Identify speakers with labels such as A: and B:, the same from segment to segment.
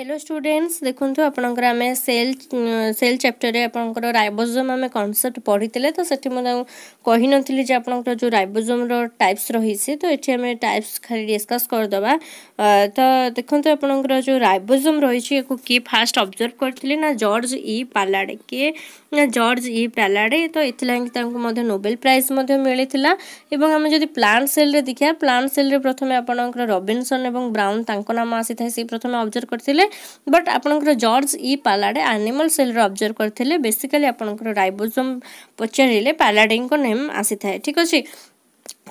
A: hello students দেখন্তু আপনার আমি sell sell চ্যাপ্টরে আপনার রাইবোজোম আমি কনসেপ্ট পড়িলে তো সেটি মু কহিনলি যে আপনার যে রাইবোজোমর টাইপস রয়েছে তো এটি আমি টাইপস খালি ডিসকস করদেবা তো দেখুন আপনার যে রাইবোজোম রয়েছে একু কি ফার্স্ট অবজর্ভ করলে না জর্জ ই পালাডে কি না জর্জ ই পালাডে তো এলাকি তাঁর নোবেল প্রাইজ মিলে এবং আমি যদি প্লান্ট সেলরে দেখা প্লান্ট সেলরে প্রথমে আপনার রবিনসন এবং ব্রাউন তাঁর নাম আসি থাকে সে প্রথমে অবজর্ভ করলে ବଟ୍ ଆପଣଙ୍କର ଜର୍ଜ ଇ ପାଲାଡ଼େ ଆନିମଲ୍ ସେଲ୍ରେ ଅବଜର୍ଭ କରିଥିଲେ ବେସିକାଲି ଆପଣଙ୍କର ରାଇବୋଜୋମ୍ ପଚାରିଲେ ପାଲାଡ଼େଙ୍କ ନେମ୍ ଆସିଥାଏ ଠିକ୍ ଅଛି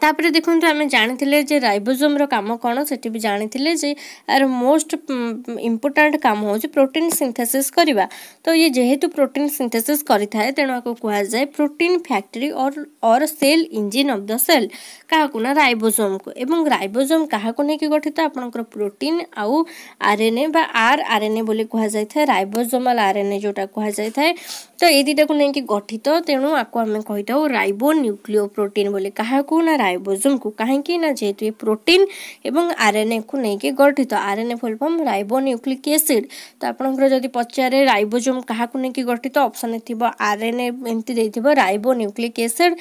A: तापर देखते आम जाने जे राइबोसोम काम कौन से जाने जे आर मोस्ट इम्पोर्टाट काम हो प्रोटीन सिंथेसिस करवा तो ये जेहेतु प्रोटीन सिंथेसिस करें तेणु आपको जाए प्रोटीन फैक्ट्री और और cell engine of the cell क्या ना रोजोम को एवं रोजोम क्या कोई गठित आप प्रोटीन आउ R N R R N A कहुए रोजोमाल आर एन जोटा कह जाए तो ये दुईटा को नहीं लेकिन गठित तेणु आपको आम कही रोन्यूक्लियो प्रोटीन क्या ना ରାଇବୋଜୋମକୁ କାହିଁକି ନା ଯେହେତୁ ଏ ପ୍ରୋଟିନ୍ ଏବଂ ଆର୍ଏନ୍ଏକୁ ନେଇକି ଗଠିତ RNA full form ribo nucleic acid ତ ଆପଣଙ୍କର ଯଦି ପଚାରେ ରାଇବୋଜୋମ୍ କାହାକୁ ନେଇକି ଗଠିତ ଅପସନ୍ ଥିବ ଆର୍ଏନ୍ଏ ଏମିତି ଦେଇଥିବ ribo nucleic acid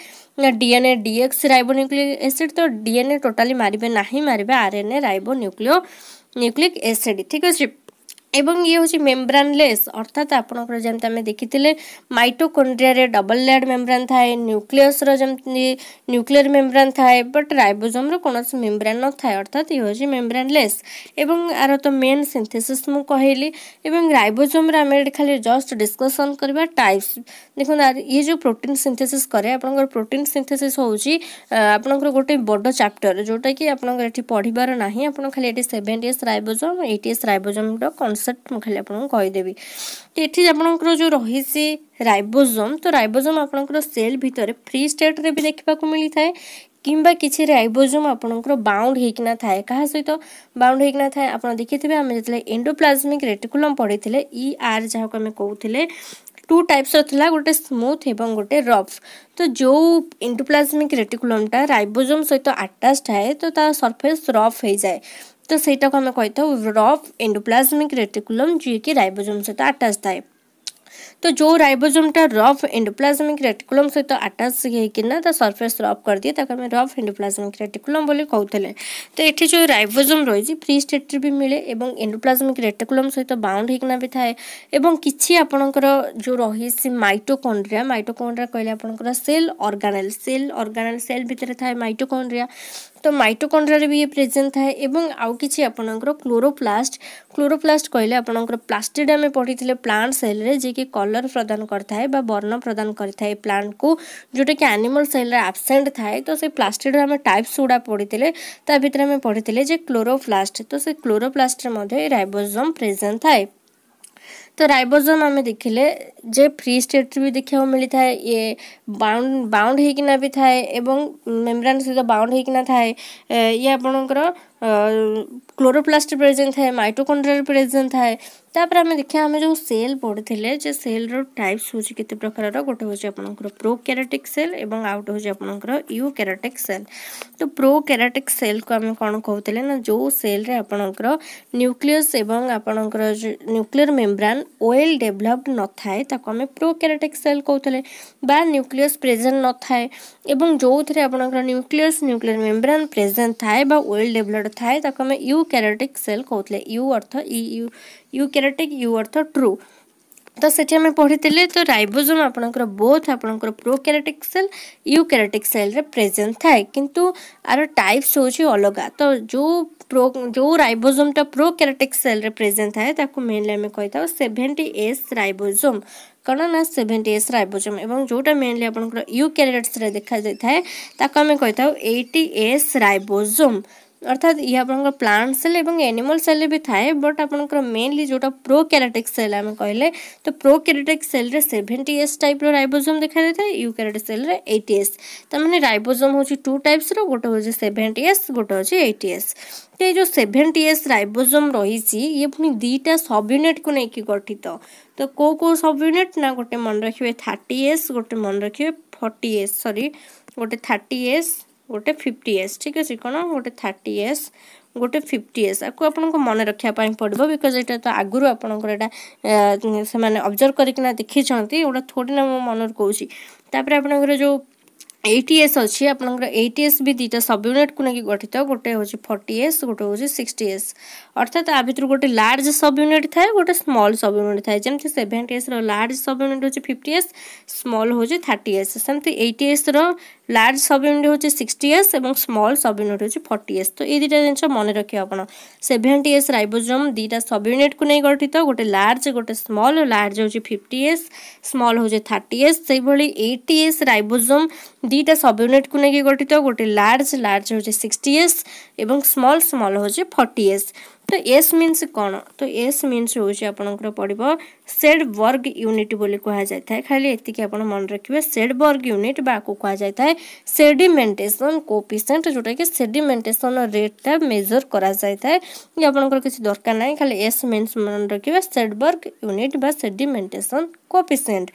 A: DNA ribo nucleic acid ତ ଡିଏନ୍ଏ ଟୋଟାଲି ମାରିବେ ନାହିଁ ମାରିବେ RNA ribo nucleo nucleic acid ଠିକ୍ ଅଛି ଏବଂ ଇଏ ହେଉଛି ମେମ୍ବ୍ରାନଲେସ୍ ଅର୍ଥାତ୍ ଆପଣଙ୍କର ଯେମିତି ଆମେ ଦେଖିଥିଲେ ମାଇଟୋକଣ୍ଡ୍ରିଆରେ ଡବଲ୍ ଲେୟାର୍ଡ଼ ମେମ୍ବ୍ରାନ୍ ଥାଏ ନ୍ୟୁକ୍ଲିୟସ୍ର ଯେମିତି ନ୍ୟୁକ୍ଲିୟର ମେମ୍ବ୍ରାନ୍ ଥାଏ ବଟ୍ ରାଇବୋଜୋମ୍ର କୌଣସି ମେମ୍ବ୍ରାନ୍ ନଥାଏ ଅର୍ଥାତ୍ ଇଏ ହେଉଛି ମେମ୍ବ୍ରାନଲେସ୍ ଏବଂ ଆର ତ ମେନ୍ ସିନ୍ଥେସିସ୍ ମୁଁ କହିଲି ଏବଂ ରାଇବୋଜୋମ୍ରେ ଆମେ ଏଠି ଖାଲି ଜଷ୍ଟ ଡିସ୍କସନ୍ କରିବା ଟାଇପ୍ସ ଦେଖନ୍ତୁ ଇଏ ଯେଉଁ ପ୍ରୋଟିନ୍ ସିନ୍ଥେସିସ୍ କରେ ଆପଣଙ୍କର ପ୍ରୋଟିନ୍ ସିନ୍ଥେସିସ୍ ହେଉଛି ଆପଣଙ୍କର ଗୋଟେ ବଡ଼ ଚାପ୍ଟର ଯେଉଁଟାକି ଆପଣଙ୍କର ଏଠି ପଢ଼ିବାର ନାହିଁ ଆପଣ ଖାଲି ଏଠି seven S ribosome eight S ରାଇବୋଜୋମ୍ର କନସେପ୍ଟ ଏକ୍ଜାକ୍ଟ ମୁଁ ଖାଲି ଆପଣଙ୍କୁ କହିଦେବି ଏଠି ଆପଣଙ୍କର ଯେଉଁ ରହିଛି ରାଇବୋଜୋମ୍ ତ ରାଇବୋଜୋମ୍ ଆପଣଙ୍କର ସେଲ୍ ଭିତରେ ଫ୍ରି ଷ୍ଟେଟ୍ରେ ବି ଦେଖିବାକୁ ମିଳିଥାଏ কিংবা কিছু রাইবোজোম আপনার বাউন্ড হয়েকিনা থাকে কাহা সহিত বাউন্ড হয়েকিনা থাকে আপনার দেখি আমি যেতে এন্ডোপ্লাজমিক রেটিকুলম পড়ে ই আর যাকে আমি কৌলে टू टाइप्स रहा गोटे स्मूथ और गोटे रफ तो जो इंटोप्लाजमिक रेटिकुलमटा रईबोजोम सहित आटाच थाए तो सरफेस रफ हो जाए तो सहीटा को आम कही रफ एंडोप्लाजमिक रेटिकुलम जी कि रईबोजोम सहित आटाच थाए तो जो राइबोसोम रफ एंडोप्लाजमिक रेटिकुलम सहित आटाच होना ता सरफेस रफ कर दिए हमें रफ एंडोप्लाजमिक रेटिकुलम कहते तो ये जो राइबोसोम रही फ्री स्टेट भी मिले और एंडोप्लाजमिक रेटिकुलम सहित बाउंड होना भी थाए और किसी आपणकर जो रही माइटोकोड्रिया माइटोकॉन्ड्रिया कहले आपणकर cell organelle cell organelle cell भितर थाए माइटोकोड्रिया ତ ମାଇଟୋକଣ୍ଡ୍ରିଆରେ ବି ଇଏ ପ୍ରେଜେଣ୍ଟ ଥାଏ ଏବଂ ଆଉ କିଛି ଆପଣଙ୍କର କ୍ଲୋରୋପ୍ଲାଷ୍ଟ କ୍ଲୋରୋପ୍ଲାଷ୍ଟ କହିଲେ ଆପଣଙ୍କର ପ୍ଲାଷ୍ଟିଡ୍ ଆମେ ପଢ଼ିଥିଲେ ପ୍ଲାଣ୍ଟ ସେଲ୍ରେ ଯିଏକି କଲର୍ ପ୍ରଦାନ କରିଥାଏ ବା ବର୍ଣ୍ଣ ପ୍ରଦାନ କରିଥାଏ ପ୍ଲାଣ୍ଟକୁ ଯେଉଁଟାକି ଆନିମଲ୍ ସେଲ୍ରେ ଆବସେଣ୍ଟ ଥାଏ ତ ସେ ପ୍ଲାଷ୍ଟିଡ୍ର ଆମେ ଟାଇପ୍ସ ଗୁଡ଼ା ପଢ଼ିଥିଲେ ତା ଭିତରେ ଆମେ ପଢ଼ିଥିଲେ ଯେ କ୍ଲୋରୋପ୍ଲାଷ୍ଟ ତ ସେ କ୍ଲୋରୋପ୍ଲାଷ୍ଟରେ ମଧ୍ୟ ଏ ରାଇବୋଜୋମ୍ ପ୍ରେଜେଣ୍ଟ ଥାଏ तो राइबोसोम आम देखिले जे फ्री स्टेट भी देखा मिली था ये बाउंड बाउंड होना भी थाए मेम्ब्रेन सहित बाउंड होना थाए ये आपणकर କ୍ଲୋରୋପ୍ଲାଷ୍ଟ ପ୍ରେଜେଣ୍ଟ ଥାଏ ମାଇଟୋକଣ୍ଡ୍ରିଆ ପ୍ରେଜେଣ୍ଟ ଥାଏ ତାପରେ ଆମେ ଦେଖିବା ଆମେ ଯେଉଁ ସେଲ୍ ପଢ଼ିଥିଲେ ଯେ ସେଲ୍ର ଟାଇପ୍ସ ହେଉଛି କେତେ ପ୍ରକାରର ଗୋଟେ ହେଉଛି ଆପଣଙ୍କର ପ୍ରୋ କ୍ୟାରାଟିକ୍ ସେଲ୍ ଏବଂ ଆଉ ଗୋଟେ ହେଉଛି ଆପଣଙ୍କର ୟୁ କ୍ୟାରାଟିକ୍ ସେଲ୍ ତ ପ୍ରୋ କ୍ୟାରାଟିକ୍ ସେଲ୍କୁ ଆମେ କ'ଣ କହୁଥିଲେ ନା ଯେଉଁ ସେଲ୍ରେ ଆପଣଙ୍କର ନ୍ୟୁକ୍ଲିୟସ୍ ଏବଂ ଆପଣଙ୍କର ନ୍ୟୁକ୍ଲିୟର ମେମ୍ବ୍ରାନ୍ ୱେଲ୍ ଡେଭଲପ୍ଡ ନଥାଏ ତାକୁ ଆମେ ପ୍ରୋ କ୍ୟାରାଟିକ୍ ସେଲ୍ କହୁଥିଲେ ବା ନ୍ୟୁକ୍ଲିୟସ୍ ପ୍ରେଜେଣ୍ଟ ନଥାଏ ଏବଂ ଯେଉଁଥିରେ ଆପଣଙ୍କର ନ୍ୟୁକ୍ଲିୟସ୍ ନ୍ୟୁକ୍ଲିୟର ମେମ୍ବ୍ରାନ୍ ପ୍ରେଜେଣ୍ଟ ଥାଏ ବା ୱେଲ୍ ଡେଭଲପ୍ଡ कैरेटिक्ड e, तो तो थाए तक आम यू कैरेटिक सेल कहते यु अर्थ यु कैरेटिक यु अर्थ ट्रु तो से आम पढ़ी तो रोजोम आपंकर बोथ आपंकर prokaryotic cell eukaryotic cell रे प्रेजेंट थाए कि आर टाइप्स हो अलग तो जो प्रो जो रोजोम टा प्रो कैरेटिक सेल रे प्रेजेंट थाए मेनली आम कही था सेभेन्टी एस रोजोम कारण ना सेभेन्टी एस रोजोम और जोटा मेनली आप यू कैरेट्स देखा जाए आम कही था एटी एस रोजोम অর্থাৎ ইয়ে আপনার প্লান্ট সেল এবং এনিমাল সেল বি থাকে বট আপনার মেনলি যেটা প্রো ক্যারাটেক সেল আমি কহিলেন তো প্রো ক্যারাটেক সেলরে সেভেন্টি এস টাইপ্র রাইবোজোম দেখা যাই ইউ ক্যারাটেক সেলরে এইটি এস তার মানে রাইবোজোম হচ্ছে টু টাইপসর গোটে হচ্ছে সেভেন্টি এস গোটে হচ্ছে এইটি এস তো এই যে সেভেন্টি এস রাইবোজোম রয়েছে ইয়ে পুঁ দুইটা সব ইউনিটকে নেই গঠিত তো কেউ কেউ সব ইউনিট না গোটে মনে রাখবে থার্টি এস গোটে মনে রাখবে ফর্টি এস সরি গোটে থার্টি এস ଗୋଟେ ଫିଫ୍ଟି ଏସ୍ ଠିକ୍ ଅଛି କ'ଣ ଗୋଟେ ଥାର୍ଟି ଏସ୍ ଗୋଟେ ଫିଫ୍ଟି ଏସ୍ ଆକୁ ଆପଣଙ୍କୁ ମନେ ରଖିବା ପାଇଁ ପଡ଼ିବ ବିକଜ୍ ଏଇଟା ତ ଆଗରୁ ଆପଣଙ୍କର ଏଇଟା ସେମାନେ ଅବଜର୍ଭ କରିକିନା ଦେଖିଛନ୍ତି ଗୋଟେ ଥୋଡ଼ି ନା ମୁଁ ମନରେ କହୁଛି ତାପରେ ଆପଣଙ୍କର ଯେଉଁ এইটি এস অছি আপনার এইটি এস বি দুইটা সব ইউনিটকু নাকি গঠিত গোটে হচ্ছে ফর্টি এস গোটে হচ্ছে সিক্সটি এস অর্থাৎ আ ভিতর গোটে লার্জ সব ইউনিট থাকে গোটে স্মল সব ইউনিট থাকে যেমন seventy S large subunit হচ্ছে ফিফটি এস স্মল হচ্ছে থার্টি এস সেমতি এইটি এস ଲାର୍ଜ ସବ୍ ୟୁନିଟ୍ ହେଉଛି ସିକ୍ସଟି ଏସ୍ ଏବଂ ସ୍ମଲ୍ ସବ୍ ୟୁନିଟ୍ ହେଉଛି ଫର୍ଟି ଏସ୍ ତ ଏଇ ଦୁଇଟା ଜିନିଷ ମନେ ରଖିବେ ଆପଣ ସେଭେଣ୍ଟି ଏସ୍ ରାଇବୋଜୋମ୍ ଦୁଇଟା ସବ୍ ୟୁନିଟ୍କୁ ନେଇ ଗଠିତ ଗୋଟେ ଲାର୍ଜ ଗୋଟେ ସ୍ମଲ୍ ଲାର୍ଜ ହେଉଛି ଫିଫ୍ଟି ଏସ୍ ସ୍ମଲ୍ ହେଉଛି ଥାର୍ଟି ଏସ୍ ସେଇଭଳି ଏଇଟି ଏସ୍ ରାଇବୋଜୋମ୍ ଦୁଇଟା ସବ୍ ୟୁନିଟ୍କୁ ନେଇକି ଗଠିତ ଗୋଟେ ଲାର୍ଜ ଲାର୍ଜ ହେଉଛି ସିକ୍ସଟି ଏସ୍ ଏବଂ ସ୍ମଲ୍ ସ୍ମଲ୍ ହେଉଛି ଫର୍ଟି ଏସ୍ तो एस मीन्स कौन तो एस मीन्स हूँ आपंकर पड़ो सेड वर्ग यूनिट बोली कहुई खाली एति आप मन रखिए सेड वर्ग यूनिट बाकू कहुई था सेडिमेंटेसन कोपिसेंट जोटा कि सेडिमेंटेसन रेटा मेजर करा था दरकार ना खाली एस मीन्स मन रखिए सेड वर्ग यूनिट बा सेडिमेंटेसन कोपिसेंट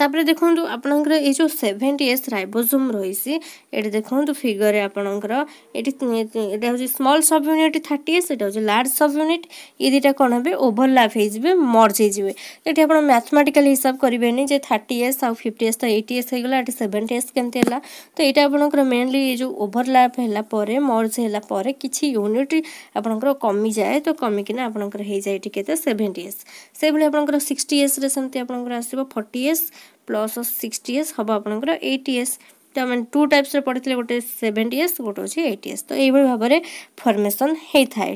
A: ତାପରେ ଦେଖନ୍ତୁ ଆପଣଙ୍କର ଏଇ ଯେଉଁ ସେଭେଣ୍ଟି ଏସ୍ ରାଇବୋଜୋମ୍ ରହିଛି ଏଠି ଦେଖନ୍ତୁ ଫିଗରରେ ଆପଣଙ୍କର ଏଠି ଏଇଟା ହେଉଛି small subunit thirty S ଏଇଟା ହେଉଛି ଲାର୍ଜ ସବ୍ ୟୁନିଟ୍ ଏ ଦୁଇଟା କ'ଣ ହେବେ ଓଭରଲାପ୍ ହେଇଯିବେ ମର୍ଜ ହେଇଯିବେ ଏଠି ଆପଣ ମ୍ୟାଥମେଟିକାଲି ହିସାବ କରିବେନି ଯେ ଥାର୍ଟି ଏସ୍ ଆଉ ଫିଫ୍ଟି ଏସ୍ ତ ଏଇଟି ଏସ୍ ହେଇଗଲା ଏଠି ସେଭେଣ୍ଟି ଏସ୍ କେମିତି ହେଲା ତ ଏଇଟା ଆପଣଙ୍କର ମେନଲି ଏ ଯେଉଁ ଓଭରଲାପ୍ ହେଲା ପରେ ମର୍ଜ ହେଲା ପରେ କିଛି ୟୁନିଟ୍ ଆପଣଙ୍କର କମିଯାଏ ତ କମିକିନା ଆପଣଙ୍କର ହେଇଯାଏ ଏଠି କେତେ ସେଭେଣ୍ଟି ଏସ୍ ସେଭଳି ଆପଣଙ୍କର ସିକ୍ସଟି ଏସ୍ରେ ସେମିତି ଆପଣଙ୍କର ଆସିବ forty S plus sixty S ହେବ ଆପଣଙ୍କର ଏଇଟି ଏସ୍ ତ ଆମେ ଟୁ ଟାଇପ୍ସର ପଢ଼ିଥିଲେ ଗୋଟେ ସେଭେଣ୍ଟି ଏସ୍ ଗୋଟେ ହେଉଛି ଏଇଟି ଏସ୍ ତ ଏଇଭଳି ଭାବରେ ଫର୍ମେସନ୍ ହେଇଥାଏ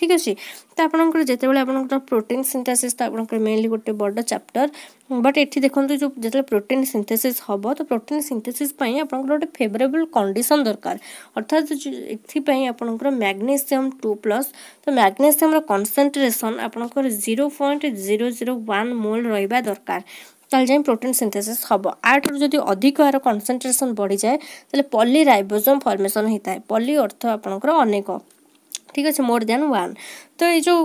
A: ଠିକ୍ ଅଛି ତ ଆପଣଙ୍କର ଯେତେବେଳେ ଆପଣଙ୍କର ପ୍ରୋଟିନ୍ ସିନ୍ଥେସିସ୍ ତ ଆପଣଙ୍କର ମେନଲି ଗୋଟେ ବଡ଼ ଚାପ୍ଟର ବଟ୍ ଏଠି ଦେଖନ୍ତୁ ଯେଉଁ ଯେତେବେଳେ ପ୍ରୋଟିନ୍ ସିନ୍ଥେସିସ୍ ହେବ ତ ପ୍ରୋଟିନ୍ ସିନ୍ଥେସିସ୍ ପାଇଁ ଆପଣଙ୍କର ଗୋଟେ ଫେଭରେବଲ୍ କଣ୍ଡିସନ୍ ଦରକାର ଅର୍ଥାତ୍ ଏଥିପାଇଁ ଆପଣଙ୍କର ମ୍ୟାଗ୍ନେସିୟମ୍ ଟୁ ପ୍ଲସ୍ ତ ମ୍ୟାଗ୍ନେସିୟମ୍ର କନ୍ସେନ୍ଟ୍ରେସନ୍ ଆପଣଙ୍କର zero point zero zero one mole ରହିବା ଦରକାର ତାହେଲେ ଯାଇ ପ୍ରୋଟିନ୍ ସିନ୍ଥେସିସ୍ ହେବ ଆଠରୁ ଯଦି ଅଧିକ ଏହାର କନସେନ୍ଟ୍ରେସନ୍ ବଢ଼ିଯାଏ ତାହେଲେ ପଲି ରାଇବୋଜୋମ୍ ଫର୍ମେସନ୍ ହୋଇଥାଏ ପଲି ଅର୍ଥ ଆପଣଙ୍କର ଅନେକ ଠିକ୍ ଅଛି ମୋର ଦେନ୍ ୱାନ୍ ତ ଏଇ ଯେଉଁ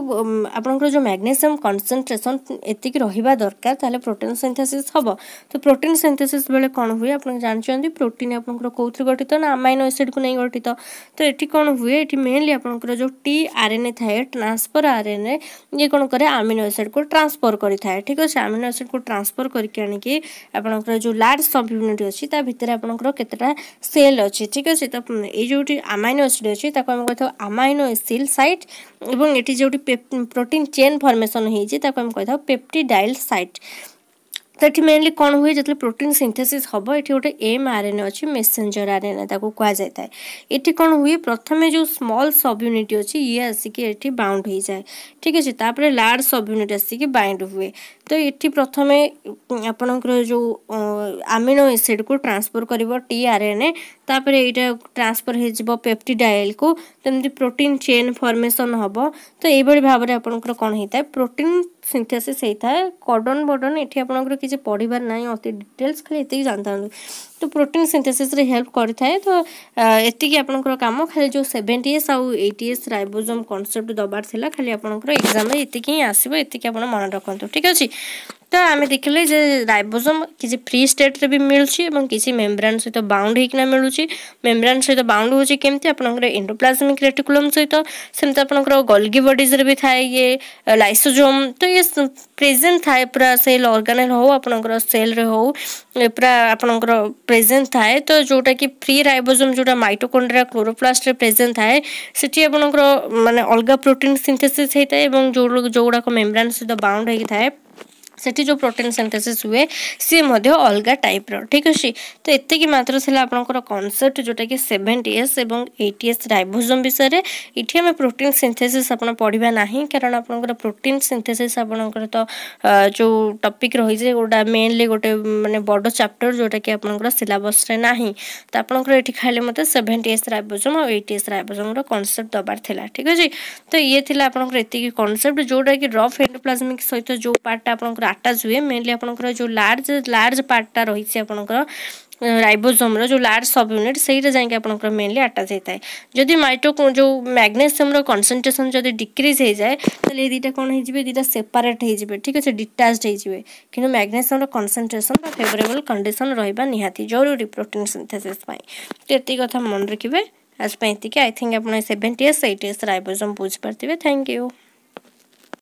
A: ଆପଣଙ୍କର ଯେଉଁ ମ୍ୟାଗ୍ନେସିୟମ୍ କନ୍ସେନ୍ଟ୍ରେସନ୍ ଏତିକି ରହିବା ଦରକାର ତାହେଲେ ପ୍ରୋଟିନ୍ ସିନ୍ଥେସିସ୍ ହେବ ତ ପ୍ରୋଟିନ୍ ସିନ୍ଥେସିସ୍ ବେଳେ କ'ଣ ହୁଏ ଆପଣ ଜାଣିଛନ୍ତି ପ୍ରୋଟିନ୍ ଆପଣଙ୍କର କେଉଁଥିରେ ଗଠିତ ନା ଆମାଇନୋ ଏସିଡ଼୍କୁ ନେଇ ଗଠିତ ତ ଏଠି କ'ଣ ହୁଏ ଏଠି ମେନଲି ଆପଣଙ୍କର ଯେଉଁ ଟି ଆର୍ ଏନ୍ ଏ ଥାଏ ଟ୍ରାନ୍ସଫର୍ ଆର୍ ଏନ୍ ଏ ଇଏ କ'ଣ କରେ ଆମିନୋ ଏସିଡ଼୍କୁ ଟ୍ରାନ୍ସଫର୍ କରିଥାଏ ଠିକ୍ ଅଛି ଆମିନୋ ଏସିଡ଼୍କୁ ଟ୍ରାନ୍ସଫର୍ କରିକି ଆଣିକି ଆପଣଙ୍କର ଯେଉଁ ଲାର୍ଜ ସବ୍ ୟୁନିଟ୍ ଅଛି ତା ଭିତରେ ଆପଣଙ୍କର କେତେଟା ସେଲ୍ ଅଛି ଠିକ୍ ଅଛି ତ ଏଇ ଯେଉଁଠି ଆମାଇନୋ ଏସିଡ଼୍ ଅଛି ତାକୁ ଆମେ କହିଥାଉ ଆମାଇନୋ ଏସିଲ୍ ସାଇଟ୍ ଏବଂ এটি যেটি প্রোটিন চেন ফর্মেসন হয়েছে তাকে আমি কথা পেপটিডাইল সাইট ସେଠି ମେନଲି କ'ଣ ହୁଏ ଯେତେବେଳେ ପ୍ରୋଟିନ୍ ସିନ୍ଥେସିସ୍ ହେବ ଏଠି ଗୋଟେ ଏମ୍ ଆର୍ ଏନ୍ ଅଛି ମେସେଞ୍ଜର ଆର୍ ଏନ୍ ତାକୁ କୁହାଯାଇଥାଏ ଏଠି କ'ଣ ହୁଏ ପ୍ରଥମେ ଯେଉଁ ସ୍ମଲ୍ ସବ୍ ୟୁନିଟ୍ ଅଛି ଇଏ ଆସିକି ଏଠି ବାଉଣ୍ଡ ହେଇଯାଏ ଠିକ୍ ଅଛି ତାପରେ ଲାର୍ଜ ସବ୍ ୟୁନିଟ୍ ଆସିକି ବାଇଣ୍ଡ ହୁଏ ତ ଏଠି ପ୍ରଥମେ ଆପଣଙ୍କର ଯେଉଁ ଆମିନୋ ଏସିଡ଼୍କୁ ଟ୍ରାନ୍ସଫର କରିବ ଟି ଆର୍ ଏନ୍ ଏ ତାପରେ ଏଇଟା ଟ୍ରାନ୍ସଫର ହେଇଯିବ ପେପ୍ଟିଡାଏଲ୍କୁ ତ ଏମିତି ପ୍ରୋଟିନ୍ ଚେନ୍ ଫର୍ମେସନ୍ ହେବ ତ ଏଇଭଳି ଭାବରେ ଆପଣଙ୍କର କ'ଣ ହେଇଥାଏ ପ୍ରୋଟିନ୍ ସିନ୍ଥେସିସ୍ ହେଇଥାଏ କର୍ଡ଼ନ୍ ବର୍ଡ଼ନ୍ ଏଠି ଆପଣଙ୍କର କିଛି ପଢ଼ିବାର ନାହିଁ ଅତି ଡିଟେଲ୍ସ ଖାଲି ଏତିକି ଜାଣିଥାନ୍ତୁ ତ ପ୍ରୋଟିନ୍ ସିନ୍ଥେସିସ୍ରେ ହେଲ୍ପ କରିଥାଏ ତ ଏତିକି ଆପଣଙ୍କର କାମ ଖାଲି ଯେଉଁ ସେଭେଣ୍ଟି ଏସ୍ ଆଉ ଏଇଟି ଏସ୍ ରାଇବୋଜୋମ୍ କନସେପ୍ଟ ଦେବାର ଥିଲା ଖାଲି ଆପଣଙ୍କର ଏକ୍ଜାମ୍ରେ ଏତିକି ହିଁ ଆସିବ ଏତିକି ଆପଣ ମନେ ରଖନ୍ତୁ ଠିକ୍ ଅଛି तो आम देखिले रोजोम किसी फ्री स्टेट रे भी मिलूँ और किसी मेम्ब्रेन सहित बाउंड होना मिलूँ मेम्ब्रेन सहित बाउंड होती आपर एंडोप्लाजमिक रेटिकुलम सहित सेमती आप गल्गी बडीज्रे भी थाए ये लाइसोजोम तो ये प्रेजेन्ट थाए पूरा सेल अर्गानेल हो आपर सेल हो पूरा आपर प्रेजेन्ट थाए तो जोटा कि फ्री रोजोम जो माइटोकोड्रिया क्लोरोप्लास्ट प्रेजेंट थाए से आपर मानने अलग प्रोटीन सिंथेसीस्था जो जो गुड़ाक मेम्ब्रेन सहित बाउंड होता है ସେଠି ଯେଉଁ ପ୍ରୋଟିନ୍ ସିନ୍ଥେସିସ୍ ହୁଏ ସିଏ ମଧ୍ୟ ଅଲଗା ଟାଇପ୍ର ଠିକ୍ ଅଛି ତ ଏତିକି ମାତ୍ର ଥିଲା ଆପଣଙ୍କର କନସେପ୍ଟ ଯେଉଁଟାକି ସେଭେନ୍ ଟି ଏସ୍ ଏବଂ ଏଇଟି ଏସ୍ ରାଇବୋଜୋମ୍ ବିଷୟରେ ଏଠି ଆମେ ପ୍ରୋଟିନ୍ ସିନ୍ଥେସିସ୍ ଆପଣ ପଢ଼ିବା ନାହିଁ କାରଣ ଆପଣଙ୍କର ପ୍ରୋଟିନ୍ ସିନ୍ଥେସିସ୍ ଆପଣଙ୍କର ତ ଯେଉଁ ଟପିକ୍ ରହିଛି ଯେଉଁଟା ମେନ୍ଲି ଗୋଟେ ମାନେ ବଡ଼ ଚାପ୍ଟର ଯେଉଁଟାକି ଆପଣଙ୍କର ସିଲାବସ୍ରେ ନାହିଁ ତ ଆପଣଙ୍କର ଏଠି ଖାଲି ମୋତେ ସେଭେନ୍ ଟି ଏସ୍ ରାଇବୋଜୋମ୍ ଆଉ ଏଇଟି ଏସ୍ ରାଇବୋଜୋମ୍ର କନସେପ୍ଟ ଦେବାର ଥିଲା ଠିକ୍ ଅଛି ତ ଇଏ ଥିଲା ଆପଣଙ୍କର ଏତିକି କନସେପ୍ଟ ଯେଉଁଟାକି ରଫ୍ ଏଣ୍ଡୋପ୍ଲାଜମିକ୍ ସହିତ ଯେଉଁ ପାର୍ଟଟା ଆପଣଙ୍କର डाटाज हुए मेनली आपर लार्ज लार्ज पार्टा रही है आपंकर रबोजोम जो लार्ज सब यूनिट से आपंकर मेनली आटाच होता है जदि माइट्रो जो मैग्नेसीयम कनसनट्रेसन जब डिक्रीज हो जाए तो ये दुटा कौन हो दुटा सेपरेट हो ठीक अच्छे डिटाच होते कि मैग्नेसीयम कनसनट्रेसन फेवरेबल कंडीशन रहा निहाती जरूरी प्रोटीन सिंथेसीस तो ये कथ मन रखिए आज पर आई थिंक आप सेवेन्टी इयर्स एट इयर्स रबोजोम बुझीपारे थैंक यू